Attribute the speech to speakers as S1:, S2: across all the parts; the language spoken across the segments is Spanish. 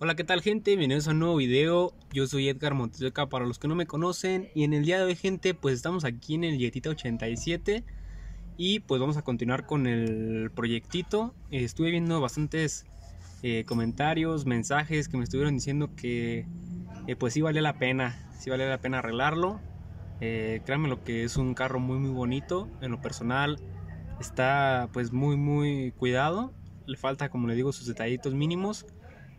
S1: Hola, ¿qué tal gente? Bienvenidos a un nuevo video. Yo soy Edgar Monteseca para los que no me conocen y en el día de hoy gente pues estamos aquí en el Yetita 87 y pues vamos a continuar con el proyectito. estuve viendo bastantes eh, comentarios, mensajes que me estuvieron diciendo que eh, pues sí vale la pena, sí vale la pena arreglarlo. Eh, créanme lo que es un carro muy muy bonito, en lo personal está pues muy muy cuidado, le falta como le digo sus detallitos mínimos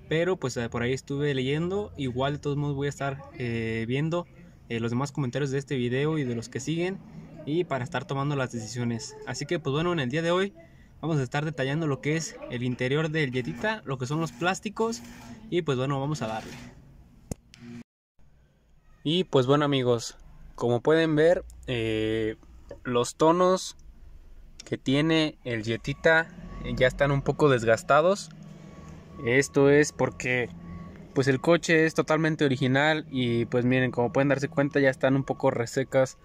S1: pero pues eh, por ahí estuve leyendo. Igual de todos modos voy a estar eh, viendo eh, los demás comentarios de este video y de los que siguen. Y para estar tomando las decisiones. Así que pues bueno, en el día de hoy vamos a estar detallando lo que es el interior del Yetita, lo que son los plásticos. Y pues bueno, vamos a darle. Y pues bueno amigos, como pueden ver, los tonos que tiene el Yetita ya están un poco desgastados. Esto es porque pues el coche es totalmente original y pues miren, como pueden darse cuenta ya están un poco resecas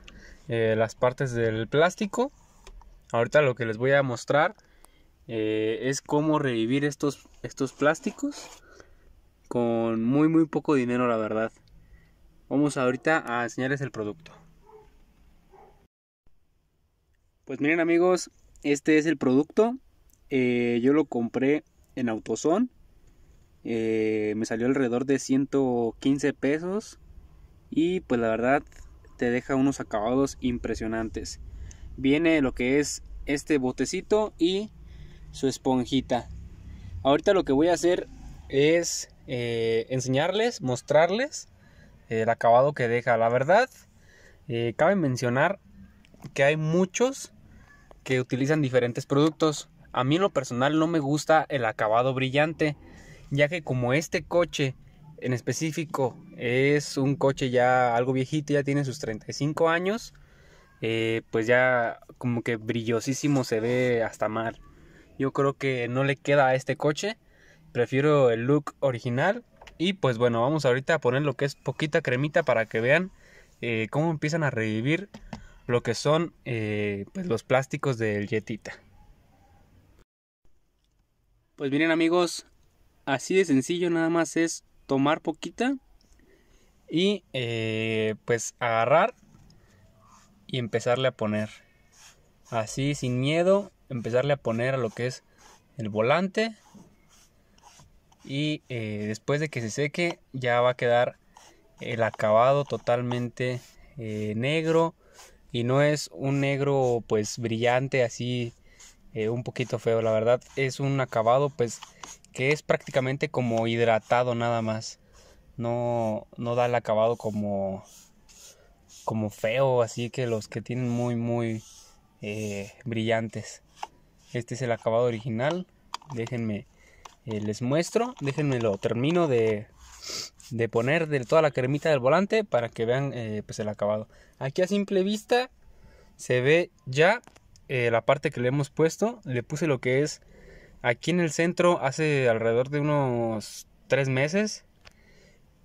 S1: eh, las partes del plástico. Ahorita lo que les voy a mostrar eh, es cómo revivir estos, estos plásticos con muy muy poco dinero la verdad. Vamos ahorita a enseñarles el producto. Pues miren amigos, este es el producto. Eh, yo lo compré en AutoZone eh, me salió alrededor de 115 pesos. Y pues la verdad te deja unos acabados impresionantes. Viene lo que es este botecito y su esponjita. Ahorita lo que voy a hacer es eh, enseñarles, mostrarles el acabado que deja. La verdad, eh, cabe mencionar que hay muchos que utilizan diferentes productos. A mí en lo personal no me gusta el acabado brillante ya que como este coche en específico es un coche ya algo viejito, ya tiene sus 35 años, eh, pues ya como que brillosísimo se ve hasta mal. Yo creo que no le queda a este coche, prefiero el look original y pues bueno, vamos ahorita a poner lo que es poquita cremita para que vean eh, cómo empiezan a revivir lo que son eh, pues los plásticos del Yetita. Pues miren amigos, Así de sencillo, nada más es tomar poquita y eh, pues agarrar y empezarle a poner. Así sin miedo, empezarle a poner a lo que es el volante. Y eh, después de que se seque, ya va a quedar el acabado totalmente eh, negro. Y no es un negro pues brillante así un poquito feo. La verdad es un acabado pues que es prácticamente como hidratado nada más. No, no da el acabado como, como feo, así que los que tienen muy, muy eh, brillantes. Este es el acabado original. Déjenme, eh, les muestro. Déjenme lo termino de, de poner de toda la cremita del volante para que vean eh, pues el acabado. Aquí a simple vista se ve ya eh, la parte que le hemos puesto. Le puse lo que es aquí en el centro hace alrededor de unos tres meses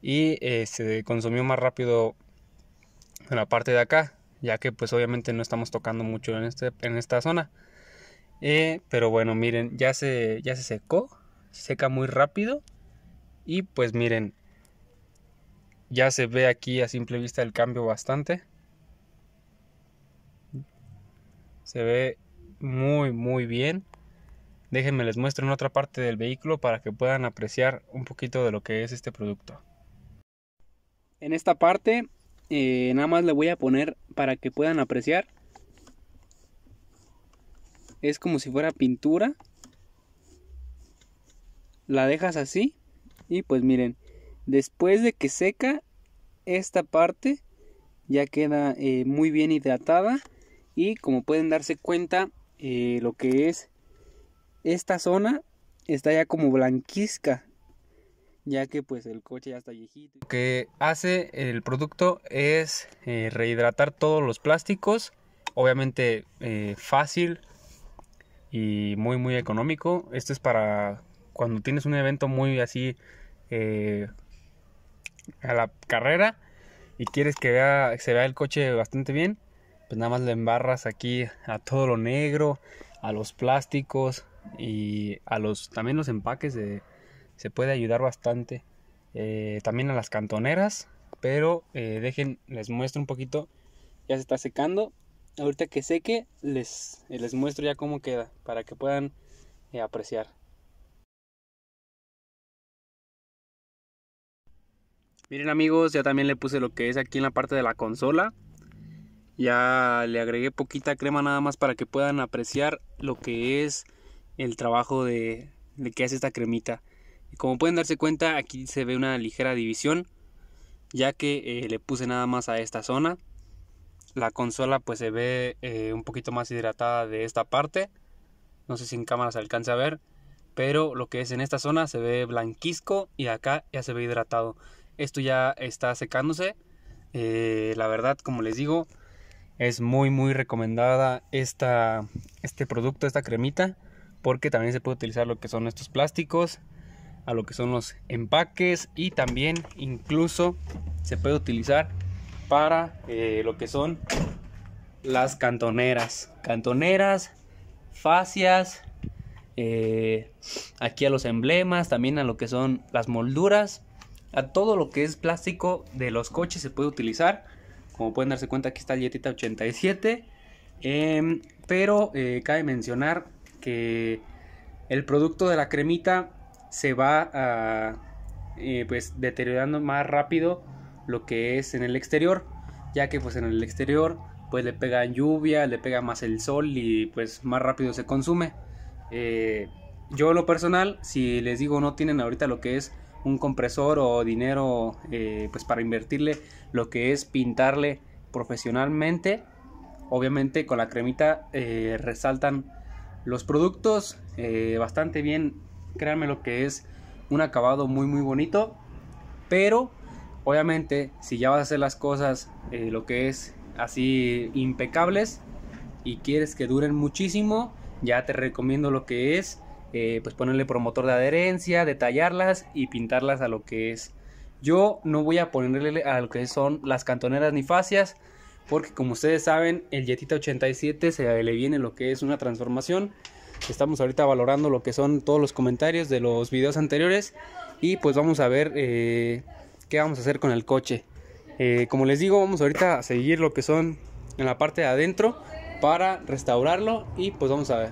S1: y eh, se consumió más rápido en la parte de acá, ya que pues obviamente no estamos tocando mucho en, este, esta zona. Eh, pero bueno, miren, ya se, ya se secó, seca muy rápido y pues miren, ya se ve aquí a simple vista el cambio bastante. Se ve muy muy bien Déjenme les muestro en otra parte del vehículo para que puedan apreciar un poquito de lo que es este producto. En esta parte eh, nada más le voy a poner para que puedan apreciar. Es como si fuera pintura. La dejas así y pues miren, después de que seca esta parte ya queda eh, muy bien hidratada y como pueden darse cuenta eh, lo que es esta zona está ya como blanquizca, ya que pues el coche ya está viejito. Lo que hace el producto es eh, rehidratar todos los plásticos, obviamente eh, fácil y muy muy económico. Esto es para cuando tienes un evento muy así eh, a la carrera y quieres que se vea el coche bastante bien, pues nada más le embarras aquí a todo lo negro, a los plásticos, y a los también los empaques se, se puede ayudar bastante. Eh, también a las cantoneras, pero eh, dejen, les muestro un poquito, ya se está secando. Ahorita que seque, les, eh, les muestro ya cómo queda para que puedan apreciar. Miren amigos, ya también le puse lo que es aquí en la parte de la consola. Ya le agregué poquita crema nada más para que puedan apreciar lo que es el trabajo de, que hace esta cremita. Como pueden darse cuenta, aquí se ve una ligera división, ya que eh, le puse nada más a esta zona. La consola pues se ve eh, un poquito más hidratada de esta parte. No sé si en cámara se a ver, pero lo que es en esta zona se ve blanquisco y acá ya se ve hidratado. Esto ya está secándose. Eh, la verdad, como les digo, es muy muy recomendada esta, este producto, esta cremita porque también se puede utilizar lo que son estos plásticos, a lo que son los empaques y también incluso se puede utilizar para eh, lo que son las cantoneras. Cantoneras, fascias, eh, aquí a los emblemas, también a lo que son las molduras, a todo lo que es plástico de los coches se puede utilizar. Como pueden darse cuenta, aquí está el Yetita 87. Em, pero eh, cabe mencionar el producto de la cremita se va eh, pues, deteriorando más rápido lo que es en el exterior, ya que pues en el exterior pues le pega lluvia, le pega más el sol y pues más rápido se consume. Eh, yo lo personal, si les digo no tienen ahorita lo que es un compresor o dinero eh, pues para invertirle lo que es pintarle profesionalmente, obviamente con la cremita resaltan los productos eh, bastante bien, créanme lo que es un acabado muy muy bonito, pero obviamente si ya vas a hacer las cosas eh, lo que es así impecables y quieres que duren muchísimo, ya te recomiendo lo que es eh, pues ponerle promotor de adherencia, detallarlas y pintarlas a lo que es. Yo no voy a ponerle a lo que son las cantoneras ni fascias, porque como ustedes saben, el Yetita 87 se le viene lo que es una transformación. Estamos ahorita valorando lo que son todos los comentarios de los videos anteriores y pues vamos a ver eh, qué vamos a hacer con el coche. Eh, como les digo, vamos ahorita a seguir lo que son en la parte de adentro para restaurarlo y pues vamos a ver.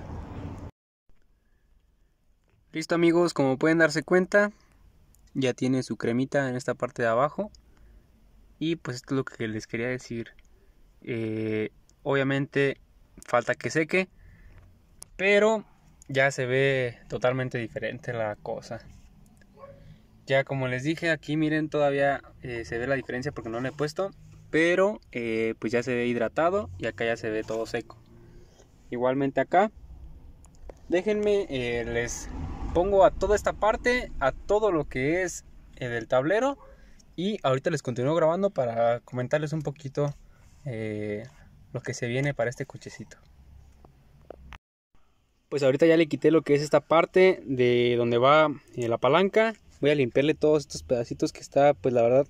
S1: Listo amigos, como pueden darse cuenta, ya tiene su cremita en esta parte de abajo. Y pues esto es lo que les quería decir. Eh, obviamente falta que seque, pero ya se ve totalmente diferente la cosa. Ya como les dije, aquí miren todavía eh, se ve la diferencia porque no le he puesto, pero eh, pues ya se ve hidratado y acá ya se ve todo seco. Igualmente acá, déjenme, les pongo a toda esta parte, a todo lo que es el del tablero y ahorita les continúo grabando para comentarles un poquito eh, lo que se viene para este cochecito. Pues ahorita ya le quité lo que es esta parte de donde va eh, la palanca. Voy a limpiarle todos estos pedacitos que está pues la verdad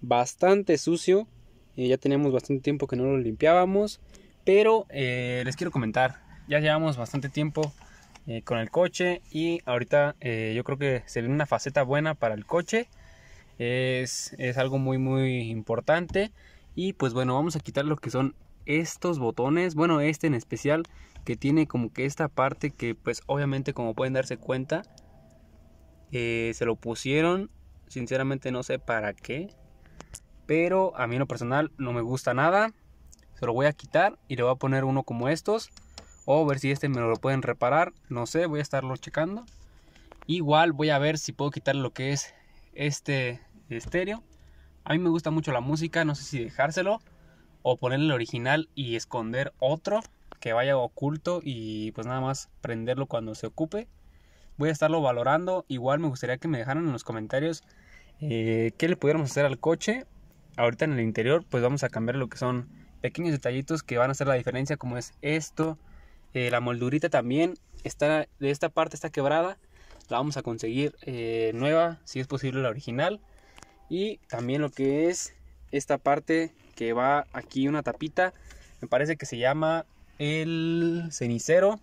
S1: bastante sucio. Eh, ya tenemos bastante tiempo que no lo limpiábamos. Pero les quiero comentar, ya llevamos bastante tiempo con el coche y ahorita yo creo que se ve una faceta buena para el coche. Es, es algo muy muy importante y pues bueno, vamos a quitar lo que son estos botones, bueno este en especial que tiene como que esta parte que pues obviamente como pueden darse cuenta eh, se lo pusieron, sinceramente no sé para qué, pero a mí en lo personal no me gusta nada, se lo voy a quitar y le voy a poner uno como estos o ver si este me lo pueden reparar, no sé, voy a estarlo checando. Igual voy a ver si puedo quitar lo que es este estéreo a mí me gusta mucho la música, no sé si dejárselo o ponerle el original y esconder otro que vaya oculto y pues nada más prenderlo cuando se ocupe. Voy a estarlo valorando. Igual me gustaría que me dejaran en los comentarios eh, qué le pudiéramos hacer al coche. Ahorita en el interior pues vamos a cambiar lo que son pequeños detallitos que van a hacer la diferencia como es esto. Eh, la moldurita también está de esta parte está quebrada. La vamos a conseguir eh, nueva si es posible la original. Y también lo que es esta parte que va aquí una tapita. Me parece que se llama el cenicero.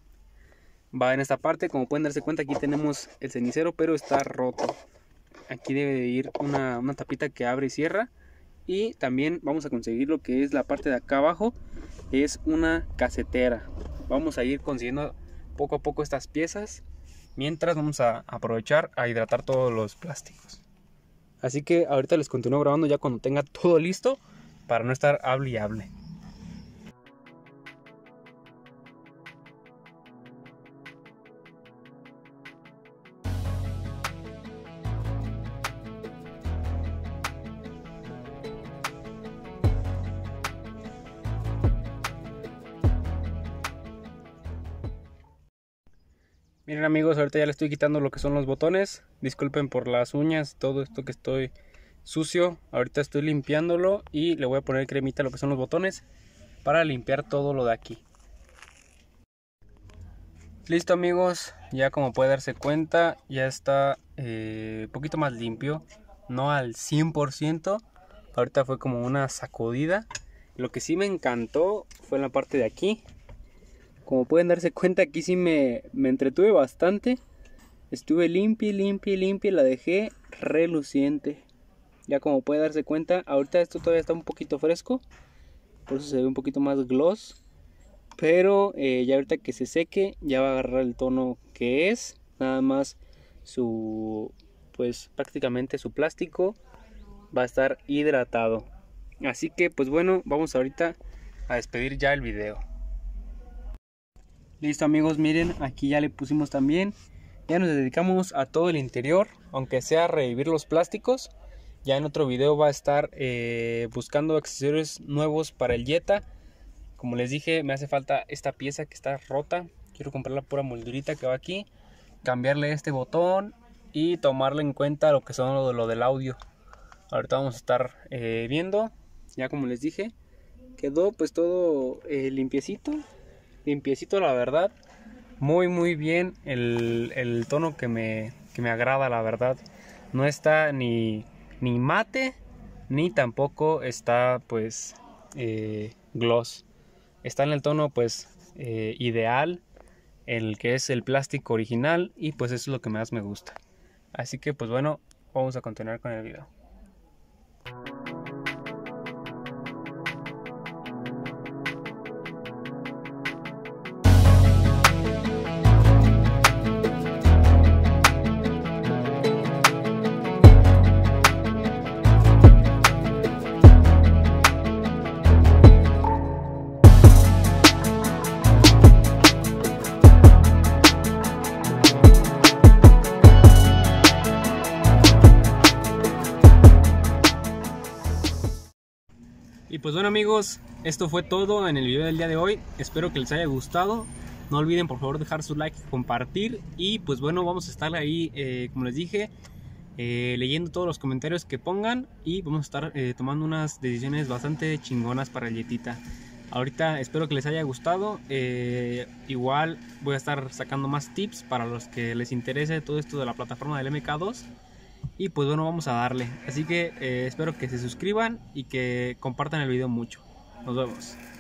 S1: Va en esta parte, como pueden darse cuenta aquí tenemos el cenicero pero está roto. Aquí debe de ir una, una tapita que abre y cierra. Y también vamos a conseguir lo que es la parte de acá abajo. Es una casetera. Vamos a ir consiguiendo poco a poco estas piezas. Mientras vamos a aprovechar a hidratar todos los plásticos. Así que ahorita les continúo grabando ya cuando tenga todo listo para no estar hable Miren amigos, ahorita ya le estoy quitando lo que son los botones. Disculpen por las uñas, todo esto que estoy sucio. Ahorita estoy limpiándolo y le voy a poner cremita a lo que son los botones para limpiar todo lo de aquí. Listo amigos, ya como puede darse cuenta, ya está un eh, poquito más limpio. No al 100%, ahorita fue como una sacudida. Lo que sí me encantó fue en la parte de aquí, como pueden darse cuenta, aquí sí me, entretuve bastante. Estuve limpia, limpia, limpia, la dejé reluciente. Ya como puede darse cuenta, ahorita esto todavía está un poquito fresco, por eso se ve un poquito más gloss. Pero eh, ya ahorita que se seque, ya va a agarrar el tono que es. Nada más su, pues prácticamente su plástico va a estar hidratado. Así que pues bueno, vamos ahorita a despedir ya el video. Listo amigos, miren, aquí ya le pusimos también. Ya nos dedicamos a todo el interior, aunque sea revivir los plásticos. Ya en otro video va a estar eh, buscando accesorios nuevos para el Jetta. Como les dije, me hace falta esta pieza que está rota. Quiero comprar la pura moldurita que va aquí. Cambiarle este botón y tomarle en cuenta lo que son lo, lo del audio. Ahorita vamos a estar eh, viendo. Ya como les dije, quedó pues todo eh, limpiecito limpiecito, la verdad. Muy, muy bien el, el tono que me, que me agrada, la verdad. No está ni, ni mate, ni tampoco está, pues, eh, gloss. Está en el tono, pues, eh, ideal, el que es el plástico original, y pues eso es lo que más me gusta. Así que, pues bueno, vamos a continuar con el video. bueno amigos, esto fue todo en el video del día de hoy. Espero que les haya gustado. No olviden por favor dejar su like, compartir y pues bueno, vamos a estar ahí, eh, como les dije, eh, leyendo todos los comentarios que pongan y vamos a estar eh, tomando unas decisiones bastante chingonas para el Yetita. Ahorita espero que les haya gustado. igual voy a estar sacando más tips para los que les interese todo esto de la plataforma del MK2. Y pues bueno, vamos a darle. Así que eh, espero que se suscriban y que compartan el video mucho. Nos vemos.